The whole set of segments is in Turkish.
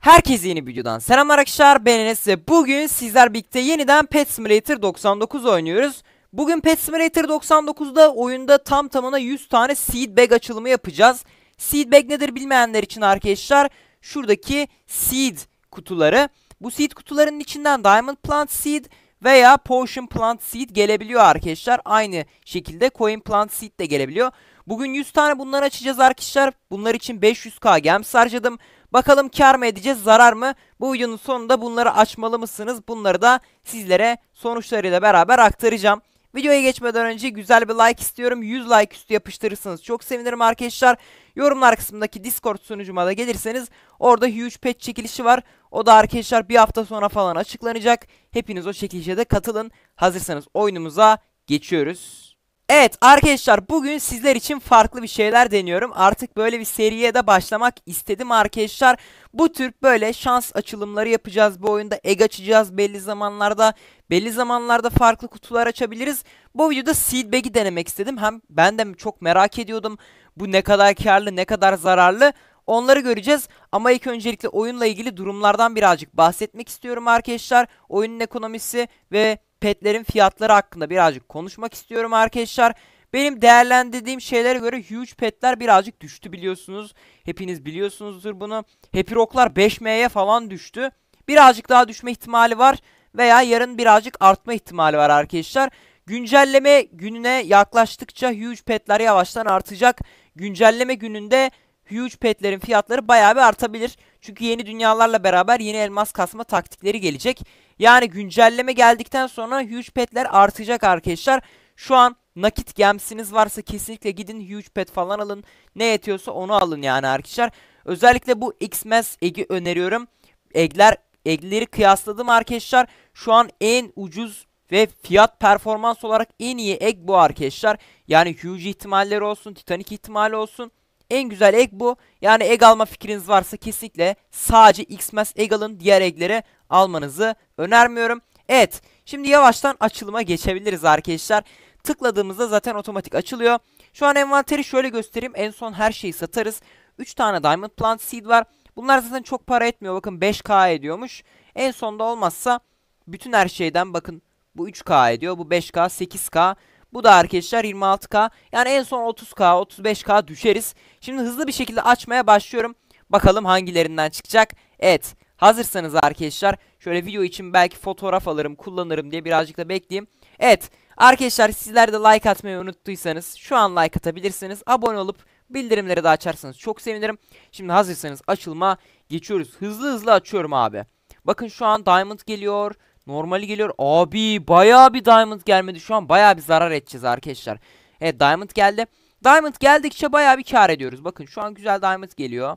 Herkese yeni videodan selam arkadaşlar ben Enes ve bugün sizler birlikte yeniden Pet Simulator 99 oynuyoruz. Bugün Pet Simulator 99'da oyunda tam tamına 100 tane seed bag açılımı yapacağız. Seed bag nedir bilmeyenler için arkadaşlar şuradaki seed kutuları. Bu seed kutularının içinden Diamond Plant Seed veya Potion Plant Seed gelebiliyor arkadaşlar. Aynı şekilde Coin Plant Seed de gelebiliyor. Bugün 100 tane bunları açacağız arkadaşlar. Bunlar için 500k gems harcadım. Bakalım kar mı edeceğiz zarar mı? Bu videonun sonunda bunları açmalı mısınız? Bunları da sizlere sonuçlarıyla beraber aktaracağım. Videoya geçmeden önce güzel bir like istiyorum. 100 like üstü yapıştırırsınız, çok sevinirim arkadaşlar. Yorumlar kısmındaki Discord sunucuma da gelirseniz orada huge pet çekilişi var. O da arkadaşlar bir hafta sonra falan açıklanacak. Hepiniz o çekilişe de katılın. Hazırsanız oyunumuza geçiyoruz. Evet arkadaşlar bugün sizler için farklı bir şeyler deniyorum. Artık böyle bir seriye de başlamak istedim arkadaşlar. Bu tür böyle şans açılımları yapacağız bu oyunda. Egg açacağız belli zamanlarda. Belli zamanlarda farklı kutular açabiliriz. Bu videoda seed bag'i denemek istedim. Hem ben de çok merak ediyordum. Bu ne kadar karlı ne kadar zararlı. Onları göreceğiz ama ilk öncelikle oyunla ilgili durumlardan birazcık bahsetmek istiyorum arkadaşlar. Oyunun ekonomisi ve petlerin fiyatları hakkında birazcık konuşmak istiyorum arkadaşlar. Benim değerlendirdiğim şeylere göre huge petler birazcık düştü biliyorsunuz. Hepiniz biliyorsunuzdur bunu. Happy Rock'lar 5M'ye falan düştü. Birazcık daha düşme ihtimali var veya yarın birazcık artma ihtimali var arkadaşlar. Güncelleme gününe yaklaştıkça huge petler yavaştan artacak. Güncelleme gününde huge petlerin fiyatları bayağı bir artabilir. Çünkü yeni dünyalarla beraber yeni elmas kasma taktikleri gelecek. Yani güncelleme geldikten sonra huge petler artacak arkadaşlar. Şu an nakit gemsiniz varsa kesinlikle gidin huge pet falan alın. Ne yetiyorsa onu alın yani arkadaşlar. Özellikle bu xmas mess öneriyorum. Egg'ler Egg'leri kıyasladım arkadaşlar. Şu an en ucuz ve fiyat performans olarak en iyi egg bu arkadaşlar. Yani huge ihtimalleri olsun, Titanic ihtimali olsun. En güzel egg bu. Yani egg alma fikriniz varsa kesinlikle sadece Xmas egg alın. Diğer eggleri almanızı önermiyorum. Evet. Şimdi yavaştan açılıma geçebiliriz arkadaşlar. Tıkladığımızda zaten otomatik açılıyor. Şu an envanteri şöyle göstereyim. En son her şeyi satarız. 3 tane Diamond Plant Seed var. Bunlar zaten çok para etmiyor. Bakın 5K ediyormuş. En sonda olmazsa bütün her şeyden bakın bu 3K ediyor. Bu 5K, 8K. Bu da arkadaşlar 26k. Yani en son 30k 35k düşeriz. Şimdi hızlı bir şekilde açmaya başlıyorum. Bakalım hangilerinden çıkacak. Evet hazırsanız arkadaşlar şöyle video için belki fotoğraf alırım kullanırım diye birazcık da bekleyeyim. Evet arkadaşlar sizler de like atmayı unuttuysanız şu an like atabilirsiniz. Abone olup bildirimleri de açarsanız çok sevinirim. Şimdi hazırsanız açılma geçiyoruz. Hızlı hızlı açıyorum abi. Bakın şu an Diamond geliyor. Normali geliyor. Abi baya bir diamond gelmedi. Şu an baya bir zarar edeceğiz arkadaşlar. Evet diamond geldi. Diamond geldikçe baya bir kar ediyoruz. Bakın şu an güzel diamond geliyor.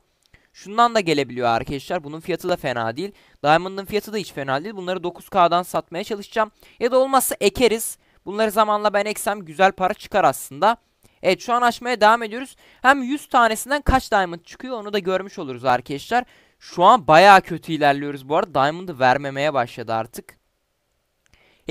Şundan da gelebiliyor arkadaşlar. Bunun fiyatı da fena değil. Diamond'ın fiyatı da hiç fena değil. Bunları 9K'dan satmaya çalışacağım. Ya da olmazsa ekeriz. Bunları zamanla ben eksem güzel para çıkar aslında. Evet şu an açmaya devam ediyoruz. Hem 100 tanesinden kaç diamond çıkıyor onu da görmüş oluruz arkadaşlar. Şu an baya kötü ilerliyoruz bu arada. Diamond'ı vermemeye başladı artık.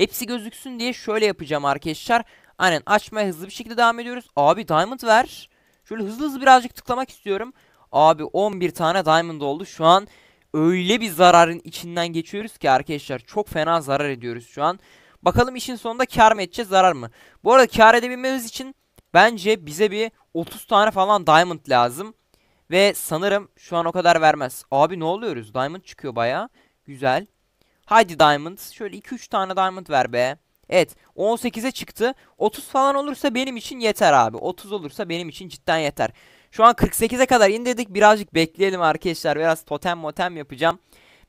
Hepsi gözüksün diye şöyle yapacağım arkadaşlar. Aynen açmaya hızlı bir şekilde devam ediyoruz. Abi diamond ver. Şöyle hızlı hızlı birazcık tıklamak istiyorum. Abi 11 tane diamond oldu. Şu an öyle bir zararın içinden geçiyoruz ki arkadaşlar. Çok fena zarar ediyoruz şu an. Bakalım işin sonunda kar mı edeceğiz zarar mı? Bu arada kar edebilmemiz için bence bize bir 30 tane falan diamond lazım. Ve sanırım şu an o kadar vermez. Abi ne oluyoruz? Diamond çıkıyor baya. Güzel. Haydi Diamond. Şöyle 2-3 tane Diamond ver be. Evet 18'e çıktı. 30 falan olursa benim için yeter abi. 30 olursa benim için cidden yeter. Şu an 48'e kadar indirdik. Birazcık bekleyelim arkadaşlar. Biraz totem motem yapacağım.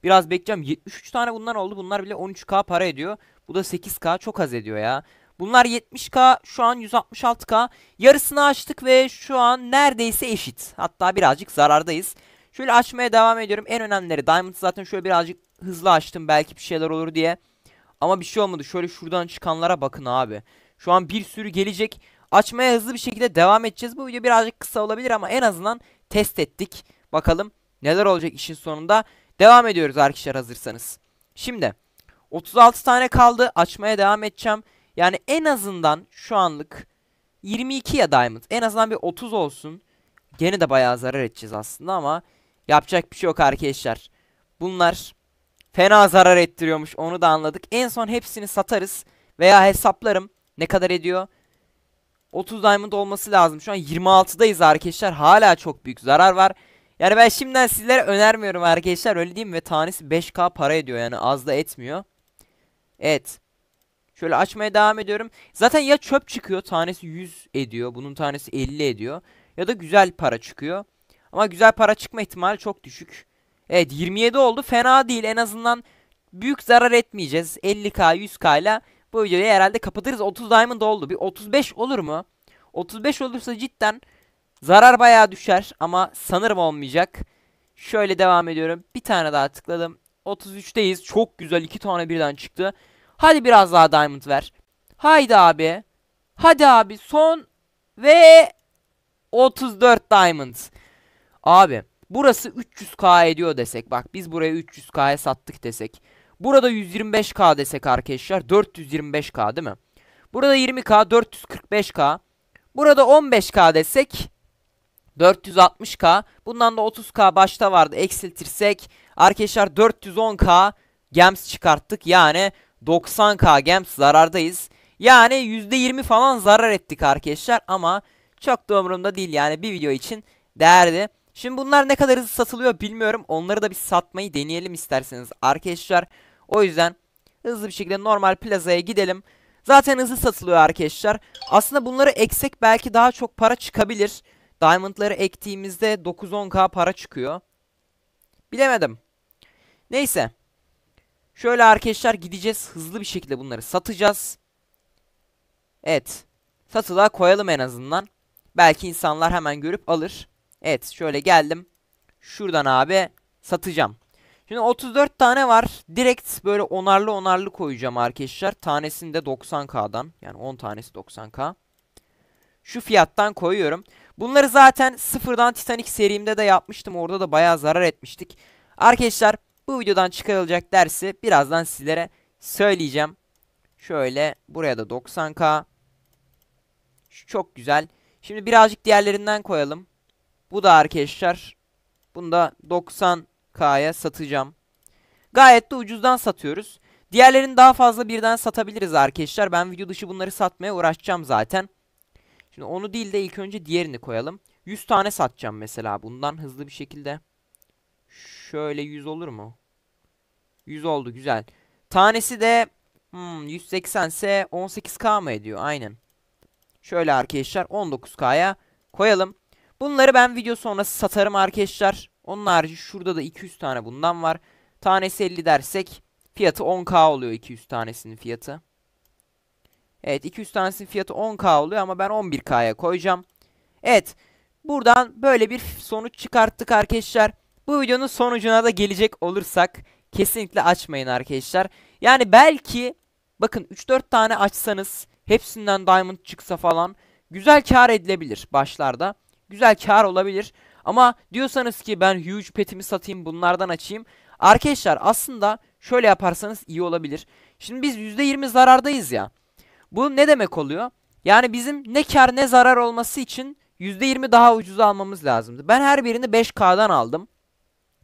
Biraz bekleyeceğim. 73 tane bunlar oldu. Bunlar bile 13k para ediyor. Bu da 8k çok az ediyor ya. Bunlar 70k şu an 166k. Yarısını açtık ve şu an neredeyse eşit. Hatta birazcık zarardayız. Şöyle açmaya devam ediyorum. En önemlileri. Diamond zaten şöyle birazcık hızlı açtım. Belki bir şeyler olur diye. Ama bir şey olmadı. Şöyle şuradan çıkanlara bakın abi. Şu an bir sürü gelecek. Açmaya hızlı bir şekilde devam edeceğiz. Bu video birazcık kısa olabilir ama en azından test ettik. Bakalım neler olacak işin sonunda. Devam ediyoruz arkadaşlar hazırsanız. Şimdi 36 tane kaldı. Açmaya devam edeceğim. Yani en azından şu anlık 22 ya Diamond. En azından bir 30 olsun. Gene de bayağı zarar edeceğiz aslında ama Yapacak bir şey yok arkadaşlar. Bunlar fena zarar ettiriyormuş. Onu da anladık. En son hepsini satarız. Veya hesaplarım ne kadar ediyor. 30 diamond olması lazım. Şu an 26'dayız arkadaşlar. Hala çok büyük zarar var. Yani ben şimdiden sizlere önermiyorum arkadaşlar. Öyle diyeyim ve tanesi 5k para ediyor. Yani az da etmiyor. Evet. Şöyle açmaya devam ediyorum. Zaten ya çöp çıkıyor. Tanesi 100 ediyor. Bunun tanesi 50 ediyor. Ya da güzel para çıkıyor. Ama güzel para çıkma ihtimali çok düşük. Evet 27 oldu. Fena değil. En azından büyük zarar etmeyeceğiz. 50k 100k ile bu videoyu herhalde kapatırız. 30 diamond oldu. Bir 35 olur mu? 35 olursa cidden zarar bayağı düşer ama sanırım olmayacak. Şöyle devam ediyorum. Bir tane daha tıkladım. 33'teyiz. Çok güzel. iki tane birden çıktı. Hadi biraz daha diamond ver. Haydi abi. Hadi abi son ve 34 diamond. Abi burası 300k ediyor desek. Bak biz buraya 300k'ya sattık desek. Burada 125k desek arkadaşlar 425k değil mi? Burada 20k 445k. Burada 15k desek 460k. Bundan da 30k başta vardı eksiltirsek arkadaşlar 410k gems çıkarttık. Yani 90k gems zarardayız. Yani %20 falan zarar ettik arkadaşlar ama çok da umurumda değil yani bir video için değerli. Şimdi bunlar ne kadar hızlı satılıyor bilmiyorum. Onları da bir satmayı deneyelim isterseniz arkadaşlar. O yüzden hızlı bir şekilde normal plazaya gidelim. Zaten hızlı satılıyor arkadaşlar. Aslında bunları eksek belki daha çok para çıkabilir. Diamond'ları ektiğimizde 9-10k para çıkıyor. Bilemedim. Neyse. Şöyle arkadaşlar gideceğiz. Hızlı bir şekilde bunları satacağız. Evet. Satılığa koyalım en azından. Belki insanlar hemen görüp alır. Evet şöyle geldim. Şuradan abi satacağım. Şimdi 34 tane var. Direkt böyle onarlı onarlı koyacağım arkadaşlar. Tanesinde 90k'dan. Yani 10 tanesi 90k. Şu fiyattan koyuyorum. Bunları zaten sıfırdan Titanic serimde de yapmıştım. Orada da bayağı zarar etmiştik. Arkadaşlar bu videodan çıkarılacak dersi birazdan sizlere söyleyeceğim. Şöyle buraya da 90k. Şu çok güzel. Şimdi birazcık diğerlerinden koyalım. Bu da arkadaşlar. Bunu da 90K'ya satacağım. Gayet de ucuzdan satıyoruz. Diğerlerini daha fazla birden satabiliriz arkadaşlar. Ben video dışı bunları satmaya uğraşacağım zaten. Şimdi onu değil de ilk önce diğerini koyalım. 100 tane satacağım mesela bundan hızlı bir şekilde. Şöyle 100 olur mu? 100 oldu güzel. Tanesi de hmm, 180 ise 18k mı ediyor aynen. Şöyle arkadaşlar 19k'ya koyalım. Bunları ben video sonrası satarım arkadaşlar. Onun harici şurada da 200 tane bundan var. Tanesi 50 dersek fiyatı 10k oluyor 200 tanesinin fiyatı. Evet 200 tanesinin fiyatı 10k oluyor ama ben 11k'ya koyacağım. Evet buradan böyle bir sonuç çıkarttık arkadaşlar. Bu videonun sonucuna da gelecek olursak kesinlikle açmayın arkadaşlar. Yani belki bakın 3-4 tane açsanız hepsinden diamond çıksa falan güzel kar edilebilir başlarda güzel kar olabilir. Ama diyorsanız ki ben huge petimi satayım bunlardan açayım. Arkadaşlar aslında şöyle yaparsanız iyi olabilir. Şimdi biz %20 zarardayız ya. Bu ne demek oluyor? Yani bizim ne kar ne zarar olması için %20 daha ucuza almamız lazımdı. Ben her birini 5K'dan aldım.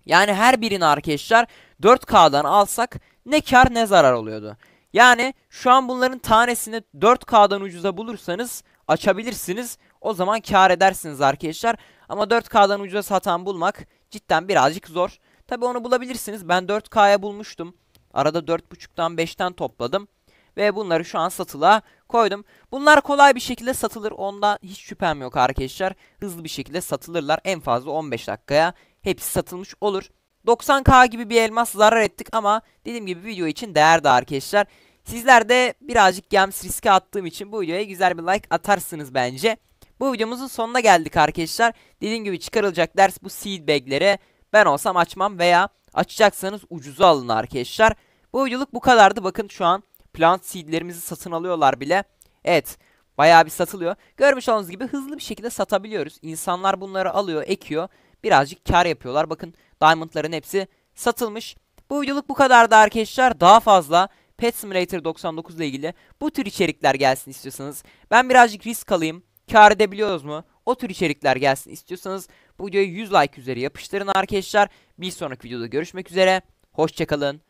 Yani her birini arkadaşlar 4K'dan alsak ne kar ne zarar oluyordu. Yani şu an bunların tanesini 4K'dan ucuza bulursanız açabilirsiniz. O zaman kar edersiniz arkadaşlar. Ama 4K'dan ucuza satan bulmak cidden birazcık zor. Tabi onu bulabilirsiniz. Ben 4K'ya bulmuştum. Arada 4.5'tan 5'ten topladım. Ve bunları şu an satılığa koydum. Bunlar kolay bir şekilde satılır. Onda hiç şüphem yok arkadaşlar. Hızlı bir şekilde satılırlar. En fazla 15 dakikaya hepsi satılmış olur. 90K gibi bir elmas zarar ettik ama dediğim gibi video için değerdi arkadaşlar. Sizler de birazcık gems riske attığım için bu videoya güzel bir like atarsınız bence. Bu videomuzun sonuna geldik arkadaşlar. Dediğim gibi çıkarılacak ders bu seed bag'lere. Ben olsam açmam veya açacaksanız ucuzu alın arkadaşlar. Bu videoluk bu kadardı. Bakın şu an plant seedlerimizi satın alıyorlar bile. Evet bayağı bir satılıyor. Görmüş olduğunuz gibi hızlı bir şekilde satabiliyoruz. İnsanlar bunları alıyor, ekiyor. Birazcık kar yapıyorlar. Bakın diamondların hepsi satılmış. Bu videoluk bu kadardı arkadaşlar. Daha fazla Pet Simulator 99 ile ilgili bu tür içerikler gelsin istiyorsanız. Ben birazcık risk alayım. Kar edebiliyoruz mu? O tür içerikler gelsin istiyorsanız bu videoyu 100 like üzeri yapıştırın arkadaşlar. Bir sonraki videoda görüşmek üzere. Hoşçakalın.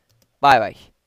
Bay bay.